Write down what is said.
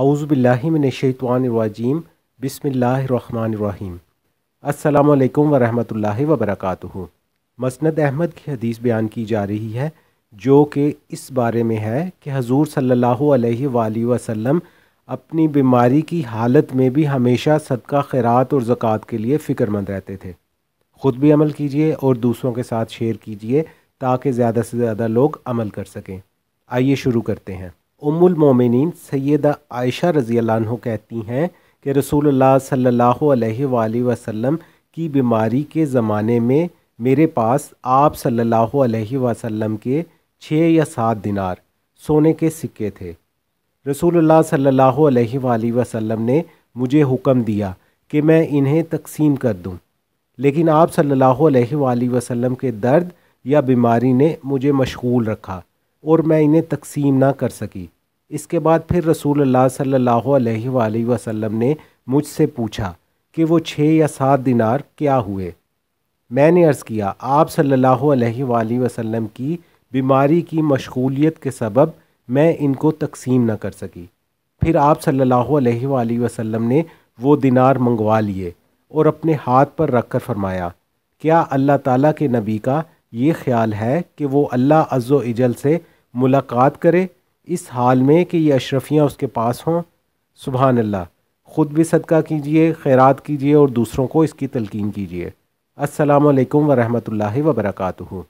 اعوذ باللہ من الشیطان الرجیم بسم اللہ الرحمن الرحیم السلام علیکم ورحمۃ اللہ وبرکاتہ مسند احمد کی حدیث بیان کی جا رہی ہے جو کہ اس بارے میں ہے کہ حضور صلی اللہ علیہ وآلہ وسلم اپنی بیماری کی حالت میں بھی ہمیشہ صدقہ خیرات اور زکوٰۃ کے لیے فکر مند رہتے تھے خود بھی عمل کیجئے اور دوسروں کے ساتھ شیئر کیجئے تاکہ زیادہ سے زیادہ لوگ عمل کر سکیں آئیے شروع کرتے ہیں ام المومنین سیدہ عائشہ رضی اللہ عنہ کہتی ہیں کہ رسول اللہ صلی اللہ علیہ وآلہ وسلم کی بیماری کے زمانے میں میرے پاس آپ صلی اللہ علیہ وسلم کے چھ یا سات دینار سونے کے سکے تھے رسول اللہ صلی اللہ علیہ وآلہ وسلم نے مجھے حکم دیا کہ میں انہیں تقسیم کر دوں لیکن آپ صلی اللہ علیہ وآلہ وسلم کے درد یا بیماری نے مجھے مشغول رکھا اور میں انہیں تقسیم نہ کر سکی اس کے بعد پھر رسول اللہ صلی اللہ علیہ وآلہ وسلم نے مجھ سے پوچھا کہ وہ چھ یا سات دینار کیا ہوئے میں نے عرض کیا آپ صلی اللہ علیہ وآلہ وسلم کی بیماری کی مشغولیت کے سبب میں ان کو تقسیم نہ کر سکی پھر آپ صلی اللہ علیہ وآلہ وسلم نے وہ دینار منگوا لیے اور اپنے ہاتھ پر رکھ کر فرمایا کیا اللہ تعالیٰ کے نبی کا یہ خیال ہے کہ وہ اللہ عز و اجل سے ملاقات کرے اس حال میں کہ یہ اشرفیاں اس کے پاس ہوں سبحان اللہ خود بھی صدقہ کیجیے خیرات کیجیے اور دوسروں کو اس کی تلقین کیجیے السلام علیکم ورحمۃ اللہ وبرکاتہ